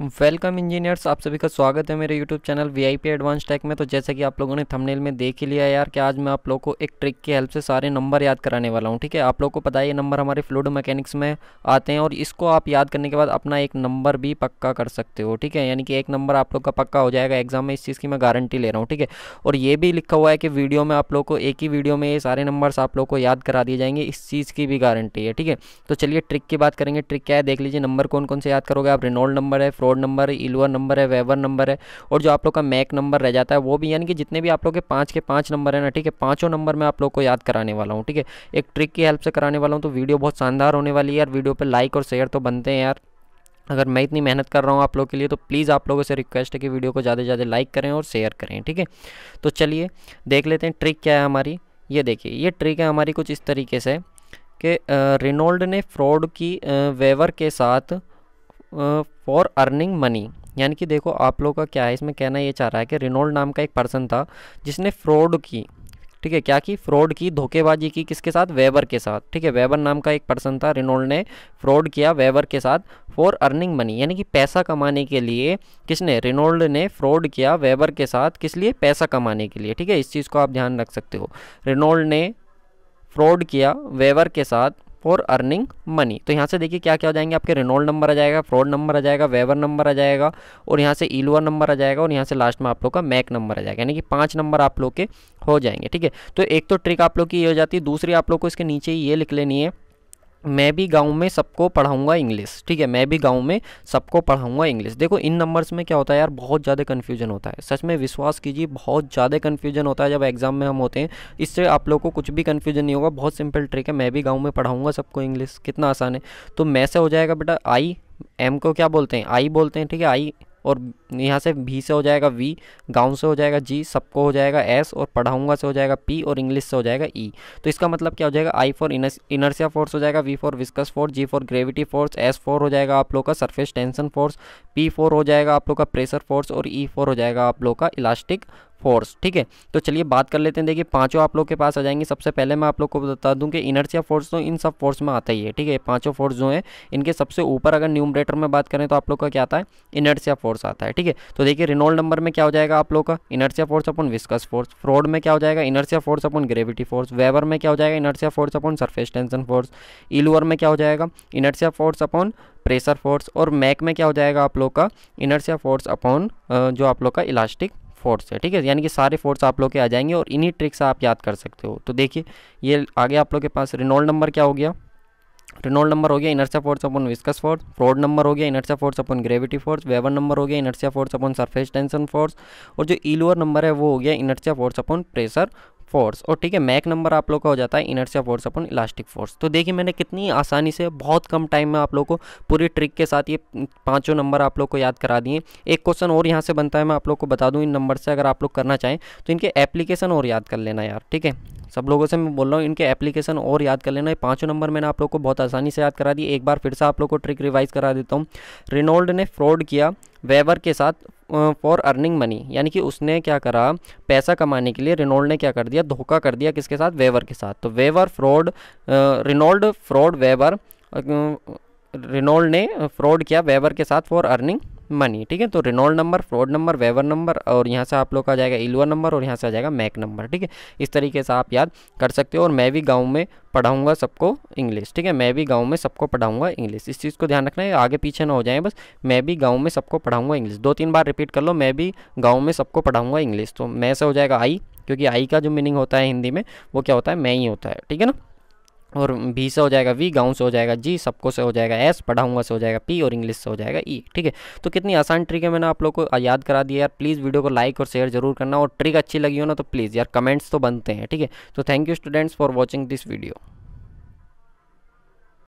Welcome engineers आप सभी का स्वागत है मेरे YouTube channel V I P advance tech में तो जैसे कि आप लोगों ने थंबनेल में देख ही लिया यार कि आज मैं आप लोगों को एक ट्रिक की हेल्प से सारे नंबर याद कराने वाला हूँ ठीक है आप लोगों को पता है ये नंबर हमारे फ्लूड मैकेनिक्स में आते हैं और इसको आप याद करने के बाद अपना एक नंबर भी पक्का कर सकते हो ठीक है यानी कि एक नंबर आप लोग का पक्का हो जाएगा एग्जाम में इस चीज़ की मैं गारंटी ले रहा हूँ ठीक है और ये भी लिखा हुआ है कि वीडियो में आप लोग को एक ही वीडियो में ये सारे नंबर्स आप लोग को याद करा दिए जाएंगे इस चीज़ की भी गारंटी है ठीक है तो चलिए ट्रिक की बात करेंगे ट्रिक क्या है देख लीजिए नंबर कौन कौन से याद करोगे आप रिनोल्ड नंबर है रोड नंबर इलवर नंबर है वेवर नंबर है और जो आप लोग का मैक नंबर रह जाता है वो भी यानी कि जितने भी आप लोग के पाँच के पाँच नंबर है ना ठीक है पाँचों नंबर मैं आप लोग को याद कराने वाला हूँ ठीक है एक ट्रिक की हेल्प से कराने वाला हूँ तो वीडियो बहुत शानदार होने वाली है यार वीडियो पर लाइक और शेयर तो बनते हैं यार अगर मैं इतनी मेहनत कर रहा हूँ आप लोग के लिए तो प्लीज़ आप लोगों से रिक्वेस्ट है कि वीडियो को ज़्यादा से ज़्यादा लाइक करें और शेयर करें ठीक है तो चलिए देख लेते हैं ट्रिक क्या है हमारी ये देखिए ये ट्रिक है हमारी कुछ इस तरीके से कि रिनोल्ड ने फ्रॉड की वेवर के साथ फॉर अर्निंग मनी यानी कि देखो आप लोग का क्या है इसमें कहना ये चाह रहा है कि रिनोल्ड नाम का एक पर्सन था जिसने फ्रॉड की ठीक है क्या की फ्रॉड की धोखेबाजी की किसके साथ वेबर के साथ ठीक है वेबर नाम का एक पर्सन था रिनोल्ड ने फ्रॉड किया वेबर के साथ फॉर अर्निंग मनी यानी कि पैसा कमाने के लिए किसने रिनोल्ड ने फ्रॉड किया वेबर के साथ किस लिए पैसा कमाने के लिए ठीक है इस चीज़ को आप ध्यान रख सकते हो रिनोल्ड ने फ्रॉड किया वेबर के साथ फॉर अर्निंग मनी तो यहाँ से देखिए क्या क्या हो जाएंगे आपके रिनोल्ड नंबर आ जाएगा फ्रॉड नंबर आ जाएगा वेवर नंबर आ जाएगा और यहाँ से ईलोअर नंबर आ जाएगा और यहाँ से लास्ट में आप लोग का मैक नंबर आ जाएगा यानी कि पाँच नंबर आप लोग के हो जाएंगे ठीक है तो एक तो ट्रिक आप लोग की ये हो जाती है दूसरी आप लोग को इसके नीचे ये लिख लेनी है मैं भी गांव में सबको पढ़ाऊंगा इंग्लिश ठीक है मैं भी गांव में सबको पढ़ाऊंगा इंग्लिश देखो इन नंबर्स में क्या होता है यार बहुत ज़्यादा कन्फ्यूजन होता है सच में विश्वास कीजिए बहुत ज़्यादा कन्फ्यूजन होता है जब एग्ज़ाम में हम होते हैं इससे आप लोग को कुछ भी कन्फ्यूजन नहीं होगा बहुत सिंपल ट्रिक है मैं भी गाँव में पढ़ाऊँगा सबको इंग्लिश कितना आसान है तो मैं से हो जाएगा बेटा आई एम को क्या बोलते हैं आई बोलते हैं ठीक है आई और यहाँ से भी से हो जाएगा वी गाउन से हो जाएगा जी सबको हो जाएगा एस और पढ़ाऊंगा से हो जाएगा पी और इंग्लिश से हो जाएगा ई e. तो इसका मतलब क्या हो जाएगा आई फॉर इनर्सिया फोर्स हो जाएगा V for viscous force G for gravity force S for हो जाएगा आप लोग का surface tension force P for हो जाएगा आप लोग का प्रेशर फोर्स और ई e फोर हो जाएगा आप लोग का इलास्टिक फोर्स ठीक है तो चलिए बात कर लेते हैं देखिए पांचों आप लोग के पास आ जाएंगे सबसे पहले मैं आप लोग को बता दूं कि इनर्सिया फोर्स तो इन सब फोर्स में आता ही है ठीक है पांचों फोर्स जो है इनके सबसे ऊपर अगर न्यूमरेटर में बात करें तो आप लोग का क्या आता है इनर्सिया फोर्स आता है ठीक है तो देखिए रिनोल नंबर में क्या हो जाएगा आप लोग का inertia force upon viscous force Froude में क्या हो जाएगा inertia force upon gravity force Weber में क्या हो जाएगा inertia force upon surface tension force Euler में क्या हो जाएगा inertia force upon pressure force और मैक में क्या हो जाएगा आप लोग का इनर्शिया फोर्स अपॉन जो आप लोग का इलास्टिक फोर्स है ठीक है यानी कि सारे फोर्स आप लोग के आ जाएंगे और इन्हीं ट्रिक से आप याद कर सकते हो तो देखिए ये आगे आप लोग के पास रिनोल्ड नंबर क्या हो गया रिनोल्ड नंबर हो गया inertia force upon viscous force Froude number हो गया inertia force upon gravity force वेवन नंबर हो गया inertia force upon surface tension force और जो ईलोअर नंबर है वो हो गया inertia force upon pressure force और ठीक है मैक नंबर आप लोग का हो जाता है inertia force upon elastic force तो देखिए मैंने कितनी आसानी से बहुत कम टाइम में आप लोग को पूरी ट्रिक के साथ ये पाँचों नंबर आप लोग को याद करा दिए एक क्वेश्चन और यहाँ से बनता है मैं आप लोग को बता दूँ इन नंबर से अगर आप लोग करना चाहें तो इनके एप्लीकेशन और याद कर लेना यार ठीक है सब लोगों से मैं बोल रहा हूँ इनके एप्लीकेशन और याद कर लेना ये पाँचों नंबर मैंने आप लोग को बहुत आसानी से याद करा दी एक बार फिर से आप लोग को ट्रिक रिवाइज करा देता हूँ रिनोल्ड ने फ्रॉड किया वेबर के साथ फॉर अर्निंग मनी यानी कि उसने क्या करा पैसा कमाने के लिए रिनोल्ड ने क्या कर दिया धोखा कर दिया किसके साथ वेवर के साथ तो Weber fraud Reynold fraud Weber Reynold ने फ्रॉड किया वेबर के साथ फॉर अर्निंग मनी ठीक है तो Reynold number Froude number Weber number और यहाँ से आप लोग का आ जाएगा इलवा नंबर और यहाँ से आ जाएगा मैक नंबर ठीक है इस तरीके से आप याद कर सकते हो और मैं भी गाँव में पढ़ाऊंगा सबको इंग्लिश ठीक है मैं भी गाँव में सबको पढ़ाऊंगा इंग्लिश इस चीज़ को ध्यान रखना है आगे पीछे ना हो जाए बस मैं भी गाँव में सबको पढ़ाऊंगा इंग्लिश दो तीन बार रिपीट कर लो मैं भी गाँव में सबको पढ़ाऊंगा इंग्लिश तो मैं से हो जाएगा आई क्योंकि आई का जो मीनिंग होता है हिंदी में वो क्या होता है मैं ही होता है ठीक है ना और बी से हो जाएगा वी गाँव से हो जाएगा जी सबको से हो जाएगा एस पढ़ाऊंगा से हो जाएगा पी और इंग्लिश से हो जाएगा ई e, ठीक है तो कितनी आसान ट्रिक है मैंने आप लोग को याद करा दिया यार प्लीज़ वीडियो को लाइक और शेयर जरूर करना और ट्रिक अच्छी लगी हो ना तो प्लीज़ यार कमेंट्स तो बनते हैं ठीक है तो thank you students for watching this video